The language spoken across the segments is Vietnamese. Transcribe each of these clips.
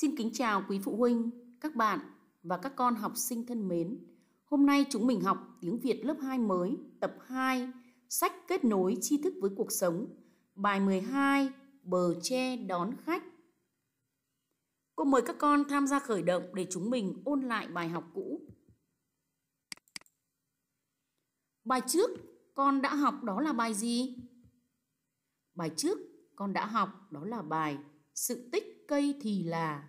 Xin kính chào quý phụ huynh, các bạn và các con học sinh thân mến. Hôm nay chúng mình học tiếng Việt lớp 2 mới, tập 2, sách kết nối tri thức với cuộc sống, bài 12, bờ tre đón khách. Cô mời các con tham gia khởi động để chúng mình ôn lại bài học cũ. Bài trước con đã học đó là bài gì? Bài trước con đã học đó là bài sự tích cây thì là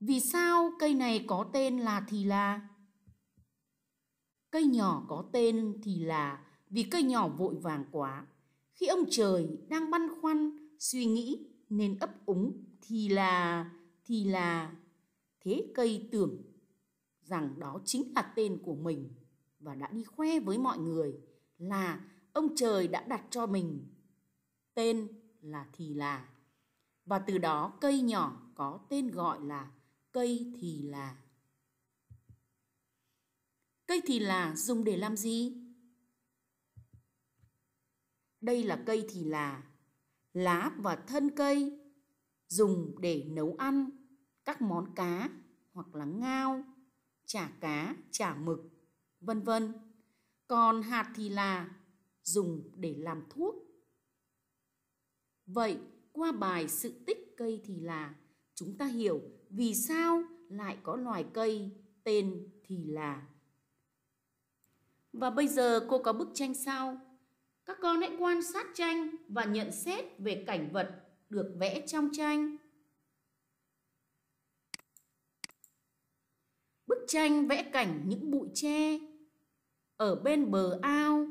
vì sao cây này có tên là thì là cây nhỏ có tên thì là vì cây nhỏ vội vàng quá khi ông trời đang băn khoăn suy nghĩ nên ấp úng thì là thì là thế cây tưởng rằng đó chính là tên của mình và đã đi khoe với mọi người là ông trời đã đặt cho mình tên là thì là và từ đó cây nhỏ có tên gọi là cây thì là. Cây thì là dùng để làm gì? Đây là cây thì là, lá và thân cây dùng để nấu ăn các món cá hoặc là ngao, chả cá, chả mực, vân vân. Còn hạt thì là dùng để làm thuốc. Vậy qua bài sự tích cây thì là chúng ta hiểu vì sao lại có loài cây tên thì là và bây giờ cô có bức tranh sau các con hãy quan sát tranh và nhận xét về cảnh vật được vẽ trong tranh bức tranh vẽ cảnh những bụi tre ở bên bờ ao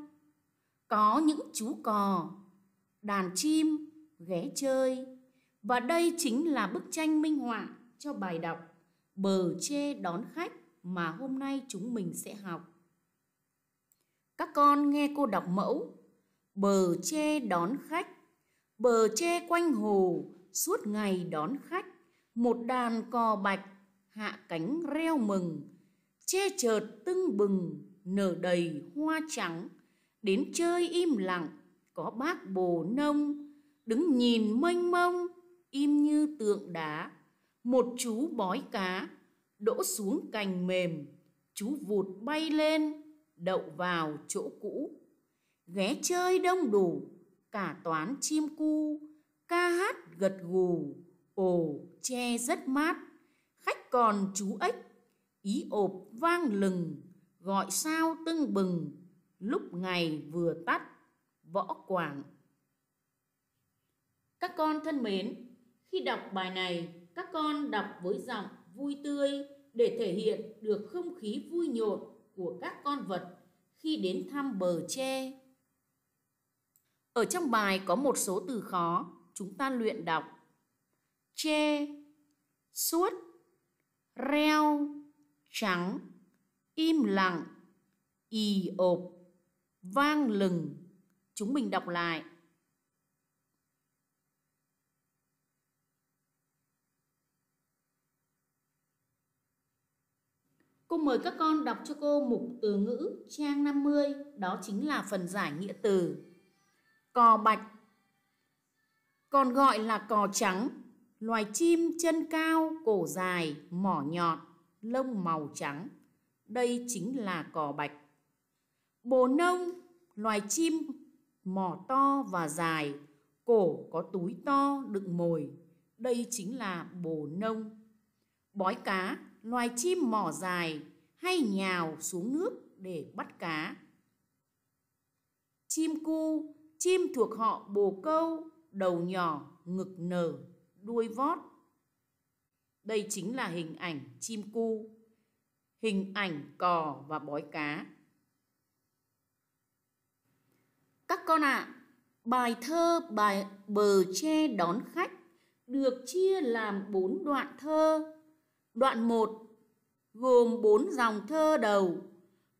có những chú cò đàn chim ghé chơi. Và đây chính là bức tranh minh họa cho bài đọc Bờ Chê Đón Khách mà hôm nay chúng mình sẽ học. Các con nghe cô đọc mẫu Bờ Chê Đón Khách Bờ Chê quanh hồ suốt ngày đón khách Một đàn cò bạch hạ cánh reo mừng Chê chợt tưng bừng nở đầy hoa trắng đến chơi im lặng có bác bồ nông đứng nhìn mênh mông im như tượng đá một chú bói cá đỗ xuống cành mềm chú vụt bay lên đậu vào chỗ cũ ghé chơi đông đủ cả toán chim cu ca hát gật gù ồ che rất mát khách còn chú ếch ý ộp vang lừng gọi sao tưng bừng lúc ngày vừa tắt võ quảng các con thân mến, khi đọc bài này, các con đọc với giọng vui tươi để thể hiện được không khí vui nhộn của các con vật khi đến thăm bờ tre. Ở trong bài có một số từ khó, chúng ta luyện đọc. Tre, suốt, reo, trắng, im lặng, ì ộp, vang lừng. Chúng mình đọc lại Cô mời các con đọc cho cô mục từ ngữ trang 50, đó chính là phần giải nghĩa từ. Cò bạch còn gọi là cò trắng, loài chim chân cao, cổ dài, mỏ nhọn, lông màu trắng. Đây chính là cò bạch. Bồ nông, loài chim mỏ to và dài, cổ có túi to đựng mồi. Đây chính là bồ nông. Bói cá, loài chim mỏ dài hay nhào xuống nước để bắt cá. Chim cu, chim thuộc họ bồ câu, đầu nhỏ, ngực nở, đuôi vót. Đây chính là hình ảnh chim cu, hình ảnh cò và bói cá. Các con ạ, à, bài thơ bài bờ tre đón khách được chia làm bốn đoạn thơ Đoạn 1 gồm 4 dòng thơ đầu.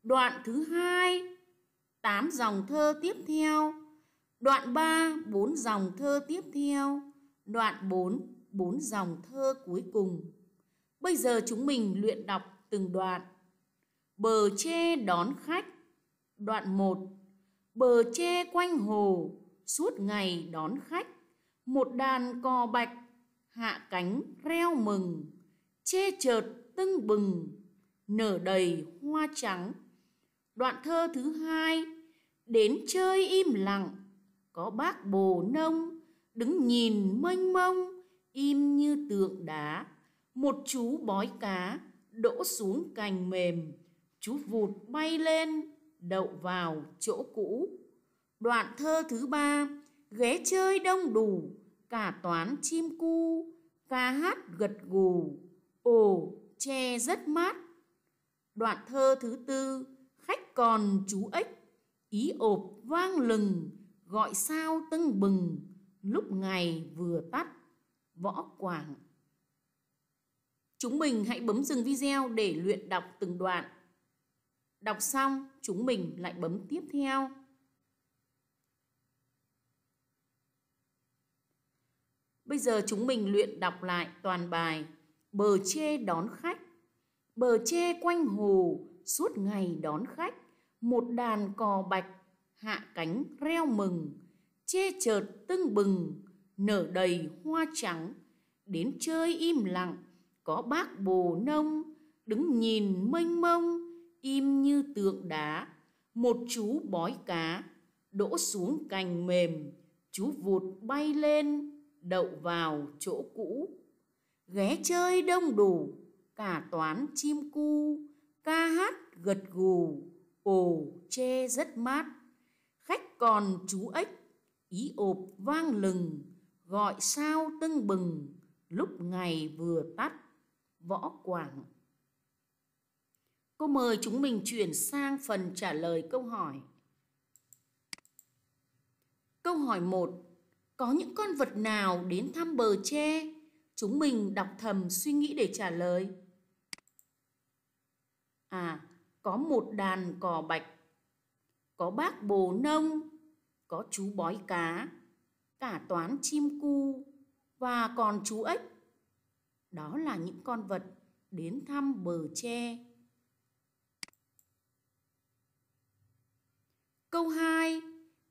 Đoạn thứ 2 8 dòng thơ tiếp theo. Đoạn 3 4 dòng thơ tiếp theo. Đoạn 4 4 dòng thơ cuối cùng. Bây giờ chúng mình luyện đọc từng đoạn. Bờ tre đón khách. Đoạn 1 Bờ tre quanh hồ suốt ngày đón khách, một đàn cò bạch hạ cánh reo mừng che chợt tưng bừng nở đầy hoa trắng đoạn thơ thứ hai đến chơi im lặng có bác bồ nông đứng nhìn mênh mông im như tượng đá một chú bói cá đỗ xuống cành mềm chú vụt bay lên đậu vào chỗ cũ đoạn thơ thứ ba ghé chơi đông đủ cả toán chim cu ca hát gật gù ổ tre rất mát. Đoạn thơ thứ tư, khách còn chú ếch, ý ộp vang lừng, gọi sao tưng bừng, lúc ngày vừa tắt, võ quảng. Chúng mình hãy bấm dừng video để luyện đọc từng đoạn. Đọc xong, chúng mình lại bấm tiếp theo. Bây giờ chúng mình luyện đọc lại toàn bài bờ chê đón khách bờ chê quanh hồ suốt ngày đón khách một đàn cò bạch hạ cánh reo mừng che chợt tưng bừng nở đầy hoa trắng đến chơi im lặng có bác bồ nông đứng nhìn mênh mông im như tượng đá một chú bói cá đỗ xuống cành mềm chú vụt bay lên đậu vào chỗ cũ ghé chơi đông đủ cả toán chim cu ca hát gật gù ồ che rất mát khách còn chú ếch ý ộp vang lừng gọi sao tưng bừng lúc ngày vừa tắt võ quảng cô mời chúng mình chuyển sang phần trả lời câu hỏi câu hỏi một có những con vật nào đến thăm bờ tre Chúng mình đọc thầm suy nghĩ để trả lời. À, có một đàn cò bạch, có bác bồ nông, có chú bói cá, cả toán chim cu và còn chú ếch. Đó là những con vật đến thăm bờ tre. Câu 2.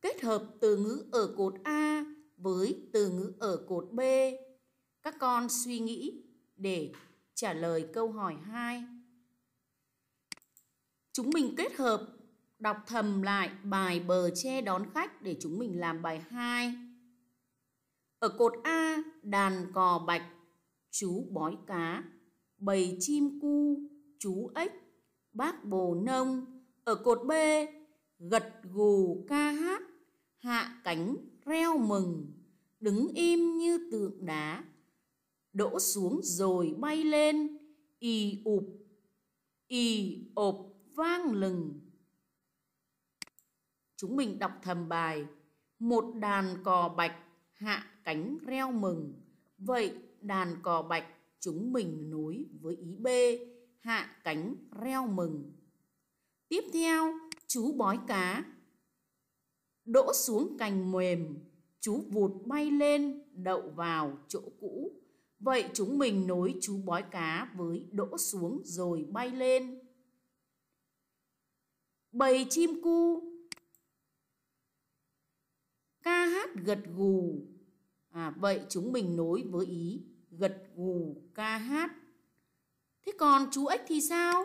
Kết hợp từ ngữ ở cột A với từ ngữ ở cột B các con suy nghĩ để trả lời câu hỏi 2. Chúng mình kết hợp đọc thầm lại bài bờ tre đón khách để chúng mình làm bài 2. Ở cột A, đàn cò bạch, chú bói cá, bầy chim cu, chú ếch, bác bồ nông. Ở cột B, gật gù ca hát, hạ cánh reo mừng, đứng im như tượng đá, đổ xuống rồi bay lên ì ụp ì ụp vang lừng chúng mình đọc thầm bài một đàn cò bạch hạ cánh reo mừng vậy đàn cò bạch chúng mình nối với ý b hạ cánh reo mừng tiếp theo chú bói cá đỗ xuống cành mềm chú vụt bay lên đậu vào chỗ cũ Vậy chúng mình nối chú bói cá với đỗ xuống rồi bay lên. Bầy chim cu Ca hát gật gù À vậy chúng mình nối với ý gật gù ca hát. Thế còn chú ếch thì sao?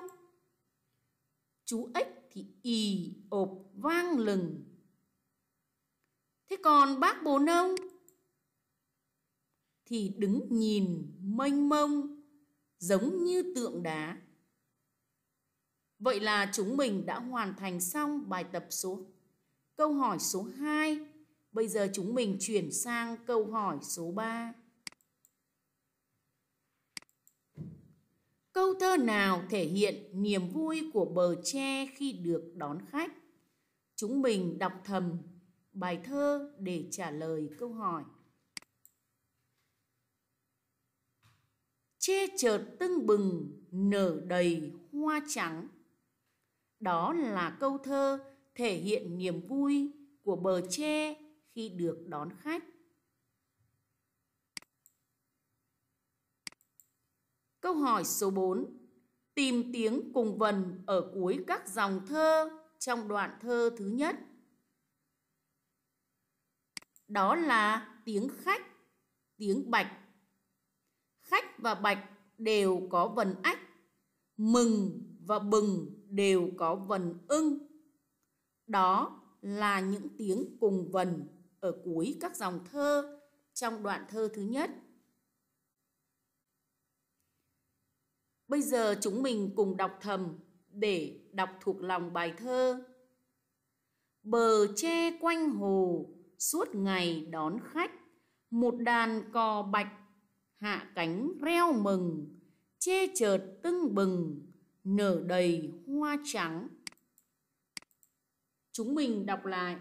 Chú ếch thì ì ộp vang lừng. Thế còn bác bồ nông? thì đứng nhìn mênh mông giống như tượng đá. Vậy là chúng mình đã hoàn thành xong bài tập số câu hỏi số 2. Bây giờ chúng mình chuyển sang câu hỏi số 3. Câu thơ nào thể hiện niềm vui của bờ tre khi được đón khách? Chúng mình đọc thầm bài thơ để trả lời câu hỏi. che chợt tưng bừng nở đầy hoa trắng đó là câu thơ thể hiện niềm vui của bờ tre khi được đón khách Câu hỏi số 4 Tìm tiếng cùng vần ở cuối các dòng thơ trong đoạn thơ thứ nhất Đó là tiếng khách, tiếng bạch khách và bạch đều có vần ách mừng và bừng đều có vần ưng đó là những tiếng cùng vần ở cuối các dòng thơ trong đoạn thơ thứ nhất bây giờ chúng mình cùng đọc thầm để đọc thuộc lòng bài thơ bờ tre quanh hồ suốt ngày đón khách một đàn cò bạch hạ cánh reo mừng chê chợt tưng bừng nở đầy hoa trắng chúng mình đọc lại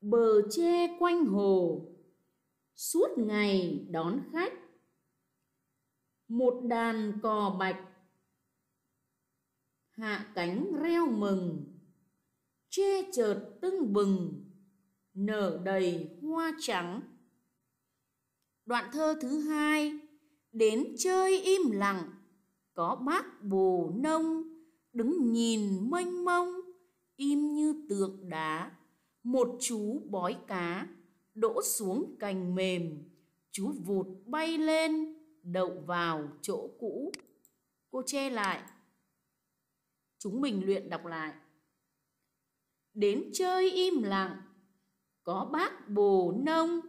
bờ tre quanh hồ suốt ngày đón khách một đàn cò bạch hạ cánh reo mừng chê chợt tưng bừng nở đầy hoa trắng đoạn thơ thứ hai đến chơi im lặng có bác bồ nông đứng nhìn mênh mông im như tượng đá một chú bói cá đỗ xuống cành mềm chú vụt bay lên đậu vào chỗ cũ cô che lại chúng mình luyện đọc lại đến chơi im lặng có bác bồ nông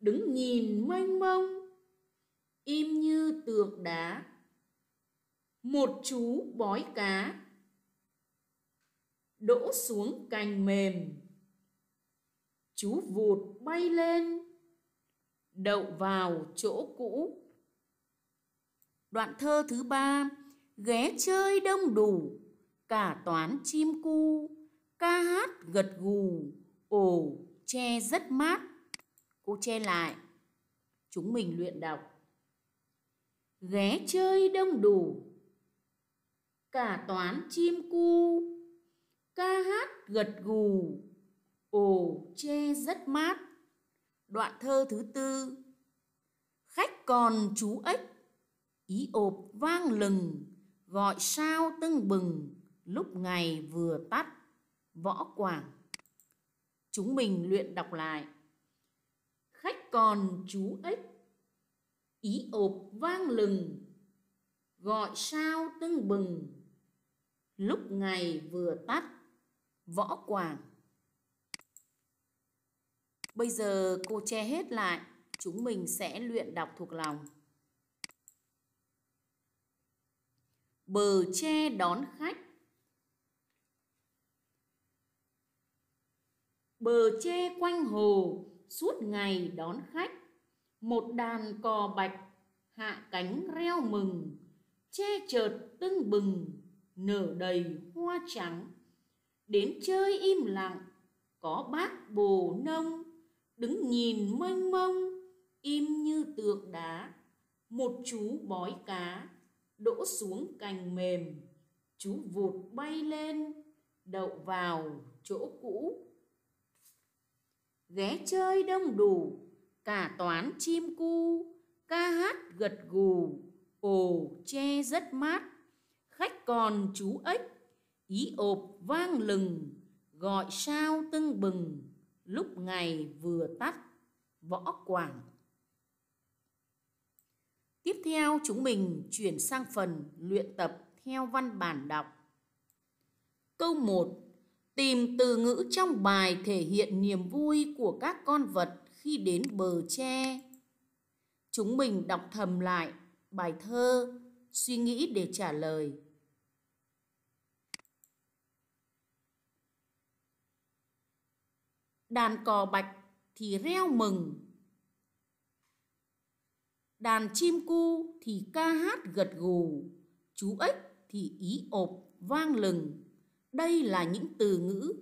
đứng nhìn mênh mông im như tượng đá một chú bói cá đỗ xuống cành mềm chú vụt bay lên đậu vào chỗ cũ đoạn thơ thứ ba ghé chơi đông đủ cả toán chim cu ca hát gật gù ổ tre rất mát. Cô che lại. Chúng mình luyện đọc. Ghé chơi đông đủ. Cả toán chim cu. Ca hát gật gù. ổ tre rất mát. Đoạn thơ thứ tư. Khách còn chú ếch. Ý ộp vang lừng. Gọi sao tưng bừng. Lúc ngày vừa tắt. Võ Quảng Chúng mình luyện đọc lại. Khách còn chú ếch, ý ộp vang lừng, gọi sao tưng bừng. Lúc ngày vừa tắt, võ quảng. Bây giờ cô che hết lại, chúng mình sẽ luyện đọc thuộc lòng. Bờ tre đón khách bờ tre quanh hồ suốt ngày đón khách một đàn cò bạch hạ cánh reo mừng che chợt tưng bừng nở đầy hoa trắng đến chơi im lặng có bác bồ nông đứng nhìn mênh mông im như tượng đá một chú bói cá đỗ xuống cành mềm chú vụt bay lên đậu vào chỗ cũ ghé chơi đông đủ cả toán chim cu ca hát gật gù ồ che rất mát khách còn chú ếch ý ộp vang lừng gọi sao tưng bừng lúc ngày vừa tắt võ quảng tiếp theo chúng mình chuyển sang phần luyện tập theo văn bản đọc câu một tìm từ ngữ trong bài thể hiện niềm vui của các con vật khi đến bờ tre chúng mình đọc thầm lại bài thơ suy nghĩ để trả lời đàn cò bạch thì reo mừng đàn chim cu thì ca hát gật gù chú ếch thì ý ộp vang lừng đây là những từ ngữ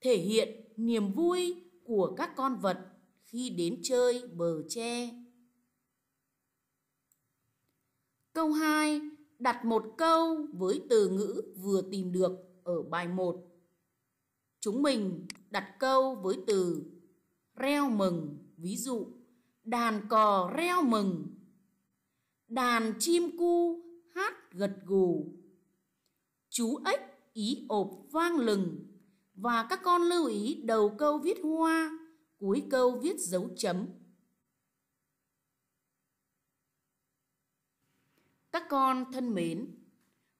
thể hiện niềm vui của các con vật khi đến chơi bờ tre. Câu 2 đặt một câu với từ ngữ vừa tìm được ở bài 1. Chúng mình đặt câu với từ reo mừng, ví dụ đàn cò reo mừng, đàn chim cu hát gật gù, chú ếch ý ộp vang lừng và các con lưu ý đầu câu viết hoa cuối câu viết dấu chấm các con thân mến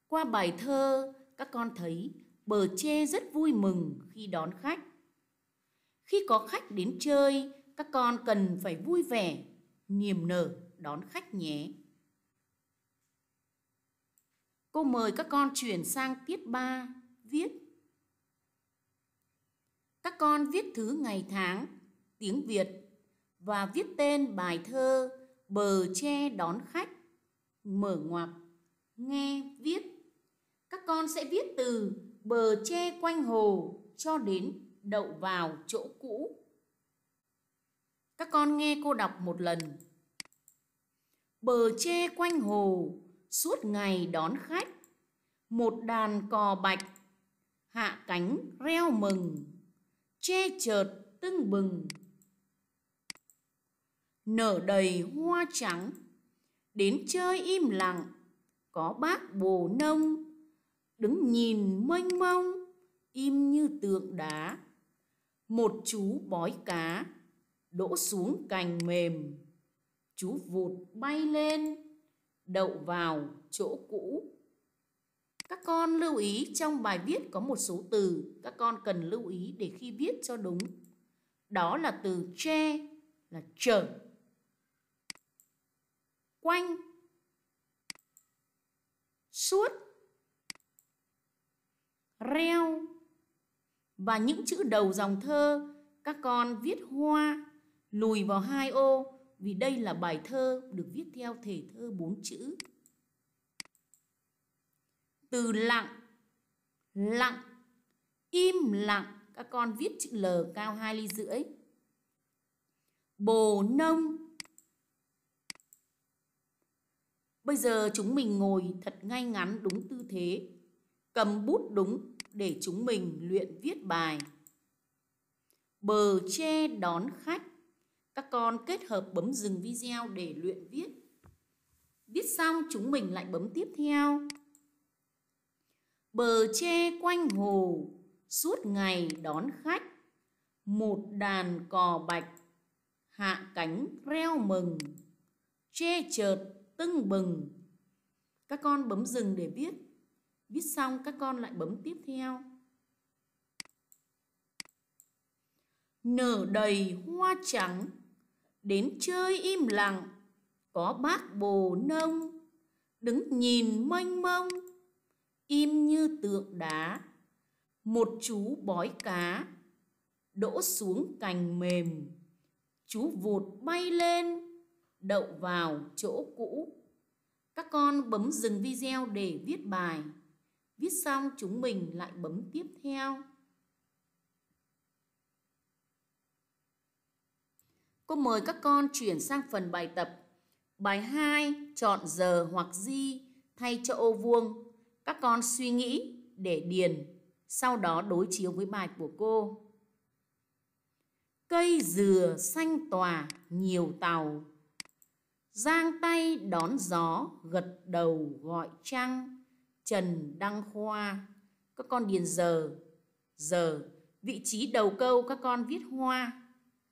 qua bài thơ các con thấy bờ tre rất vui mừng khi đón khách khi có khách đến chơi các con cần phải vui vẻ niềm nở đón khách nhé Cô mời các con chuyển sang tiết 3 viết. Các con viết thứ ngày tháng, tiếng Việt và viết tên bài thơ Bờ tre đón khách, mở ngoặc, nghe viết. Các con sẽ viết từ bờ tre quanh hồ cho đến đậu vào chỗ cũ. Các con nghe cô đọc một lần. Bờ tre quanh hồ suốt ngày đón khách một đàn cò bạch hạ cánh reo mừng che chợt tưng bừng nở đầy hoa trắng đến chơi im lặng có bác bồ nông đứng nhìn mênh mông im như tượng đá một chú bói cá đỗ xuống cành mềm chú vụt bay lên đậu vào chỗ cũ. Các con lưu ý trong bài viết có một số từ các con cần lưu ý để khi viết cho đúng. Đó là từ che là trở. Quanh suốt reo và những chữ đầu dòng thơ các con viết hoa lùi vào hai ô vì đây là bài thơ được viết theo thể thơ bốn chữ. Từ lặng, lặng, im lặng, các con viết chữ L cao hai ly rưỡi. Bồ nông. Bây giờ chúng mình ngồi thật ngay ngắn đúng tư thế, cầm bút đúng để chúng mình luyện viết bài. Bờ tre đón khách các con kết hợp bấm dừng video để luyện viết. Viết xong chúng mình lại bấm tiếp theo. Bờ tre quanh hồ, suốt ngày đón khách. Một đàn cò bạch, hạ cánh reo mừng. Tre chợt tưng bừng. Các con bấm dừng để viết. Viết xong các con lại bấm tiếp theo. Nở đầy hoa trắng đến chơi im lặng có bác bồ nông đứng nhìn mênh mông im như tượng đá một chú bói cá đỗ xuống cành mềm chú vụt bay lên đậu vào chỗ cũ các con bấm dừng video để viết bài viết xong chúng mình lại bấm tiếp theo Cô mời các con chuyển sang phần bài tập. Bài 2, chọn giờ hoặc di thay cho ô vuông. Các con suy nghĩ để điền, sau đó đối chiếu với bài của cô. Cây dừa xanh tòa nhiều tàu. Giang tay đón gió, gật đầu gọi trăng. Trần Đăng Khoa. Các con điền giờ. Giờ, vị trí đầu câu các con viết hoa.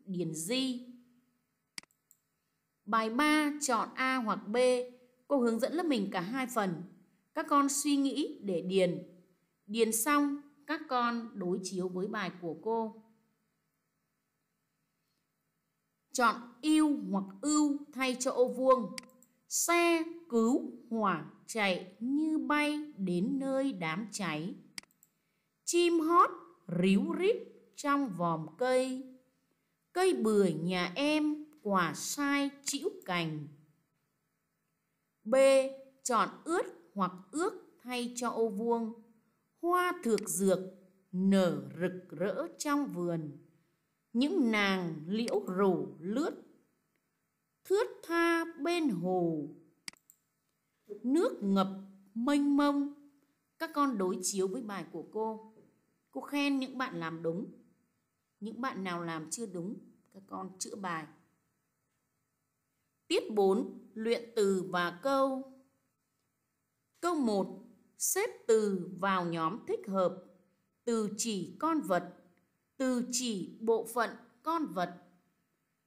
Điền di Bài 3 chọn A hoặc B. Cô hướng dẫn lớp mình cả hai phần. Các con suy nghĩ để điền. Điền xong, các con đối chiếu với bài của cô. Chọn yêu hoặc ưu thay cho ô vuông. Xe cứu hỏa chạy như bay đến nơi đám cháy. Chim hót ríu rít trong vòm cây. Cây bưởi nhà em quả sai chĩu cành. B. Chọn ướt hoặc ước thay cho ô vuông. Hoa thược dược nở rực rỡ trong vườn. Những nàng liễu rủ lướt thướt tha bên hồ. Nước ngập mênh mông. Các con đối chiếu với bài của cô. Cô khen những bạn làm đúng. Những bạn nào làm chưa đúng, các con chữa bài. Tiết 4. Luyện từ và câu Câu 1. Xếp từ vào nhóm thích hợp Từ chỉ con vật Từ chỉ bộ phận con vật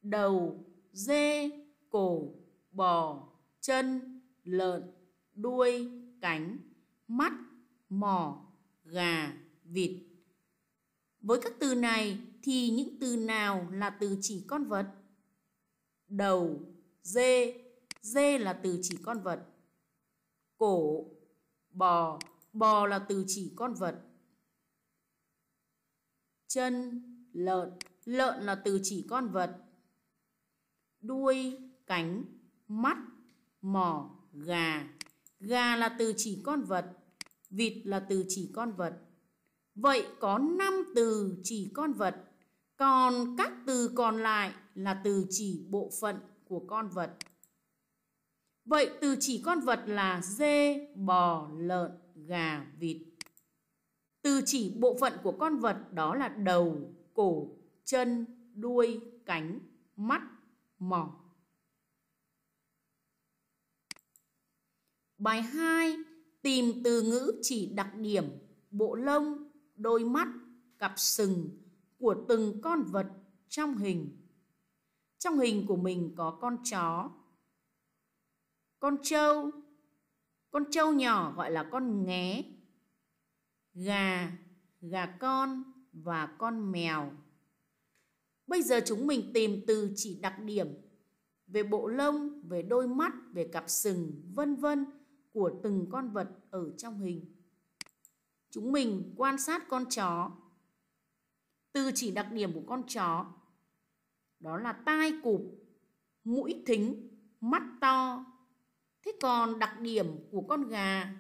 Đầu, dê, cổ, bò, chân, lợn, đuôi, cánh, mắt, mỏ, gà, vịt. Với các từ này thì những từ nào là từ chỉ con vật? Đầu, dê, dê là từ chỉ con vật. Cổ, bò, bò là từ chỉ con vật. Chân, lợn, lợn là từ chỉ con vật. Đuôi, cánh, mắt, mỏ, gà. Gà là từ chỉ con vật, vịt là từ chỉ con vật. Vậy có năm từ chỉ con vật, còn các từ còn lại là từ chỉ bộ phận của con vật. Vậy từ chỉ con vật là dê, bò, lợn, gà, vịt. Từ chỉ bộ phận của con vật đó là đầu, cổ, chân, đuôi, cánh, mắt, mỏ. Bài 2. Tìm từ ngữ chỉ đặc điểm bộ lông, đôi mắt, cặp sừng của từng con vật trong hình. Trong hình của mình có con chó, con trâu, con trâu nhỏ gọi là con nghé, gà, gà con và con mèo. Bây giờ chúng mình tìm từ chỉ đặc điểm về bộ lông, về đôi mắt, về cặp sừng, vân vân của từng con vật ở trong hình. Chúng mình quan sát con chó. Từ chỉ đặc điểm của con chó đó là tai cụp mũi thính mắt to thế còn đặc điểm của con gà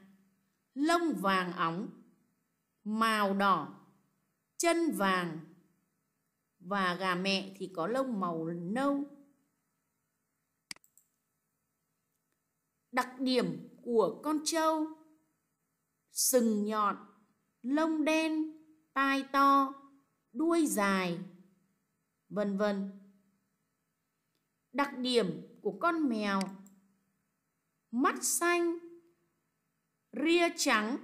lông vàng óng màu đỏ chân vàng và gà mẹ thì có lông màu nâu đặc điểm của con trâu sừng nhọn lông đen tai to đuôi dài vân vân Đặc điểm của con mèo Mắt xanh Ria trắng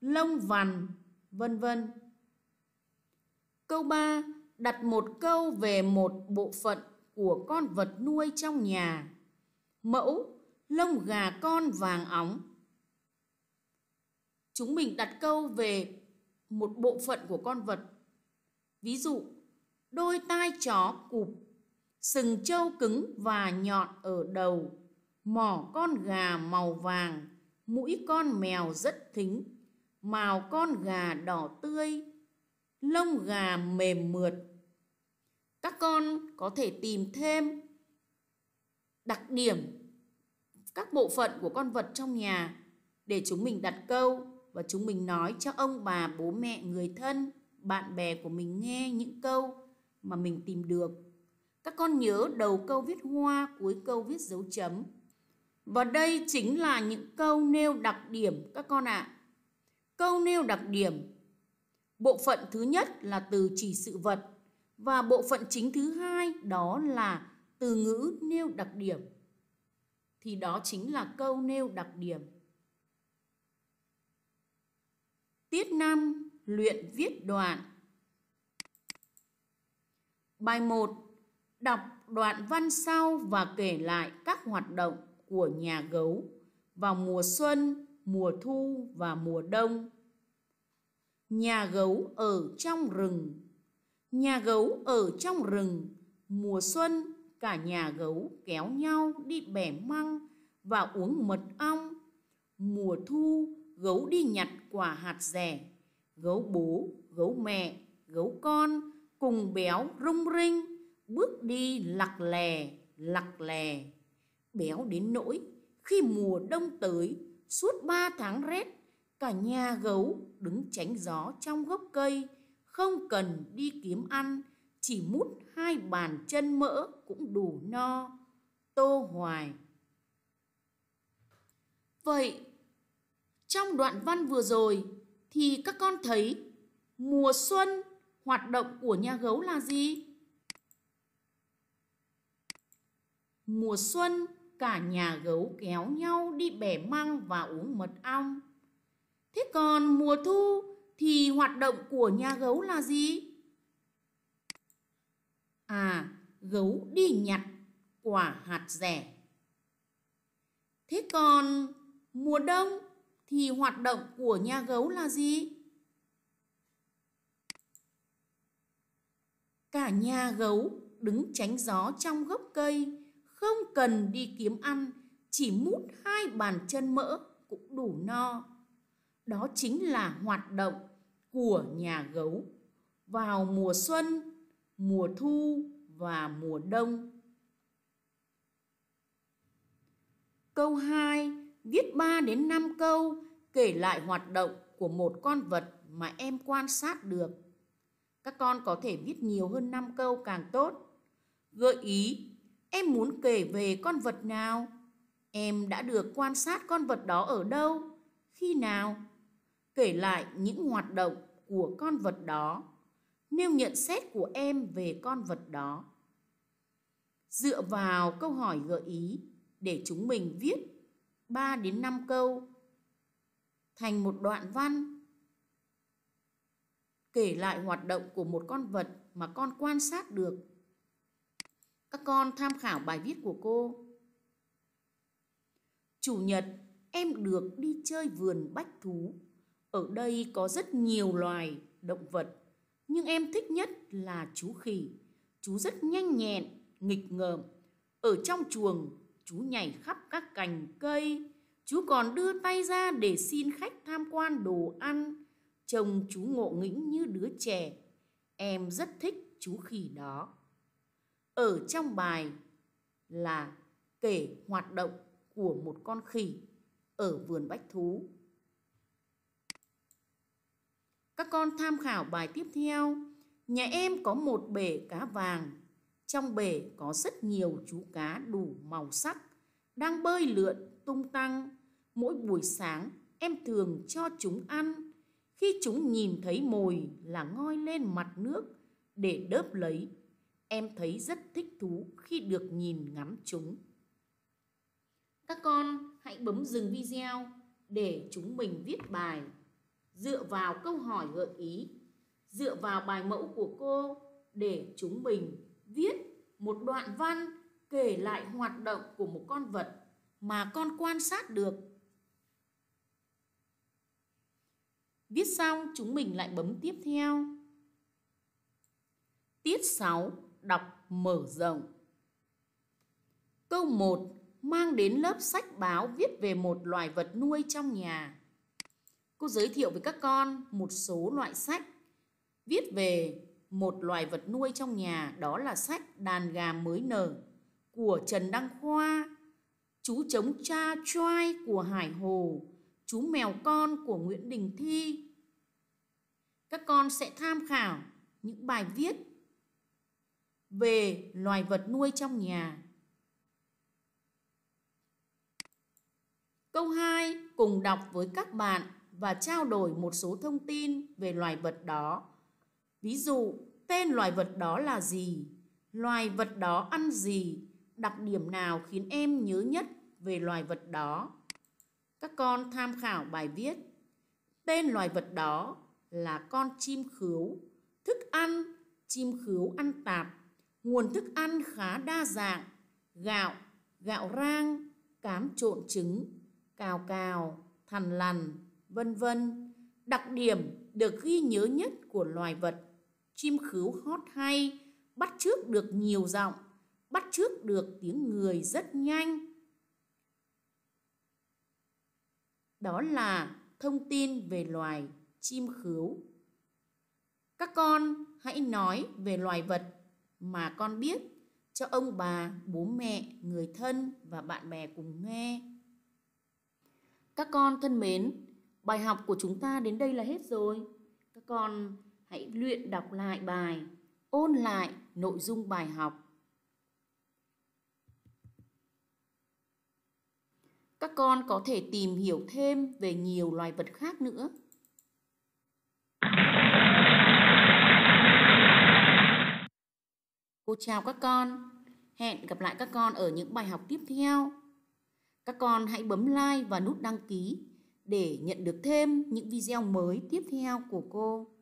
Lông vằn Vân vân Câu 3 đặt một câu về một bộ phận của con vật nuôi trong nhà. Mẫu, lông gà con vàng óng. Chúng mình đặt câu về một bộ phận của con vật. Ví dụ, đôi tai chó cụp sừng trâu cứng và nhọn ở đầu, mỏ con gà màu vàng, mũi con mèo rất thính, màu con gà đỏ tươi, lông gà mềm mượt. Các con có thể tìm thêm đặc điểm các bộ phận của con vật trong nhà để chúng mình đặt câu và chúng mình nói cho ông bà, bố mẹ, người thân, bạn bè của mình nghe những câu mà mình tìm được các con nhớ đầu câu viết hoa, cuối câu viết dấu chấm. Và đây chính là những câu nêu đặc điểm các con ạ. À. Câu nêu đặc điểm. Bộ phận thứ nhất là từ chỉ sự vật và bộ phận chính thứ hai đó là từ ngữ nêu đặc điểm. Thì đó chính là câu nêu đặc điểm. Tiết 5 luyện viết đoạn. Bài 1 đọc đoạn văn sau và kể lại các hoạt động của nhà gấu vào mùa xuân, mùa thu và mùa đông. Nhà gấu ở trong rừng. Nhà gấu ở trong rừng, mùa xuân cả nhà gấu kéo nhau đi bẻ măng và uống mật ong. Mùa thu, gấu đi nhặt quả hạt dẻ. Gấu bố, gấu mẹ, gấu con cùng béo rung rinh bước đi lặc lè, lặc lè. Béo đến nỗi khi mùa đông tới, suốt ba tháng rét, cả nhà gấu đứng tránh gió trong gốc cây, không cần đi kiếm ăn, chỉ mút hai bàn chân mỡ cũng đủ no. Tô Hoài Vậy, trong đoạn văn vừa rồi thì các con thấy mùa xuân hoạt động của nhà gấu là gì? Mùa xuân, cả nhà gấu kéo nhau đi bẻ măng và uống mật ong. Thế còn mùa thu thì hoạt động của nhà gấu là gì? À, gấu đi nhặt quả hạt rẻ. Thế còn mùa đông thì hoạt động của nhà gấu là gì? Cả nhà gấu đứng tránh gió trong gốc cây không cần đi kiếm ăn, chỉ mút hai bàn chân mỡ cũng đủ no. Đó chính là hoạt động của nhà gấu vào mùa xuân, mùa thu và mùa đông. Câu 2, viết 3 đến 5 câu kể lại hoạt động của một con vật mà em quan sát được. Các con có thể viết nhiều hơn 5 câu càng tốt. Gợi ý em muốn kể về con vật nào? Em đã được quan sát con vật đó ở đâu? Khi nào? Kể lại những hoạt động của con vật đó, nêu nhận xét của em về con vật đó. Dựa vào câu hỏi gợi ý để chúng mình viết 3 đến 5 câu thành một đoạn văn kể lại hoạt động của một con vật mà con quan sát được các con tham khảo bài viết của cô. Chủ nhật, em được đi chơi vườn bách thú. Ở đây có rất nhiều loài, động vật. Nhưng em thích nhất là chú khỉ. Chú rất nhanh nhẹn, nghịch ngợm. Ở trong chuồng, chú nhảy khắp các cành cây. Chú còn đưa tay ra để xin khách tham quan đồ ăn. Chồng chú ngộ nghĩnh như đứa trẻ. Em rất thích chú khỉ đó ở trong bài là kể hoạt động của một con khỉ ở vườn bách thú. Các con tham khảo bài tiếp theo. Nhà em có một bể cá vàng. Trong bể có rất nhiều chú cá đủ màu sắc, đang bơi lượn tung tăng. Mỗi buổi sáng em thường cho chúng ăn. Khi chúng nhìn thấy mồi là ngoi lên mặt nước để đớp lấy em thấy rất thích thú khi được nhìn ngắm chúng. Các con hãy bấm dừng video để chúng mình viết bài dựa vào câu hỏi gợi ý, dựa vào bài mẫu của cô để chúng mình viết một đoạn văn kể lại hoạt động của một con vật mà con quan sát được. Viết xong chúng mình lại bấm tiếp theo. Tiết 6 đọc mở rộng. Câu 1 mang đến lớp sách báo viết về một loài vật nuôi trong nhà. Cô giới thiệu với các con một số loại sách viết về một loài vật nuôi trong nhà đó là sách Đàn gà mới nở của Trần Đăng Khoa, Chú trống cha choai của Hải Hồ, Chú mèo con của Nguyễn Đình Thi. Các con sẽ tham khảo những bài viết về loài vật nuôi trong nhà. Câu 2 cùng đọc với các bạn và trao đổi một số thông tin về loài vật đó. Ví dụ, tên loài vật đó là gì? Loài vật đó ăn gì? Đặc điểm nào khiến em nhớ nhất về loài vật đó? Các con tham khảo bài viết. Tên loài vật đó là con chim khứu. Thức ăn, chim khứu ăn tạp Nguồn thức ăn khá đa dạng, gạo, gạo rang, cám trộn trứng, cào cào, thằn lằn, vân vân. Đặc điểm được ghi nhớ nhất của loài vật, chim khứu hót hay, bắt chước được nhiều giọng, bắt chước được tiếng người rất nhanh. Đó là thông tin về loài chim khứu. Các con hãy nói về loài vật mà con biết cho ông bà, bố mẹ, người thân và bạn bè cùng nghe. Các con thân mến, bài học của chúng ta đến đây là hết rồi. Các con hãy luyện đọc lại bài, ôn lại nội dung bài học. Các con có thể tìm hiểu thêm về nhiều loài vật khác nữa Cô chào các con. Hẹn gặp lại các con ở những bài học tiếp theo. Các con hãy bấm like và nút đăng ký để nhận được thêm những video mới tiếp theo của cô.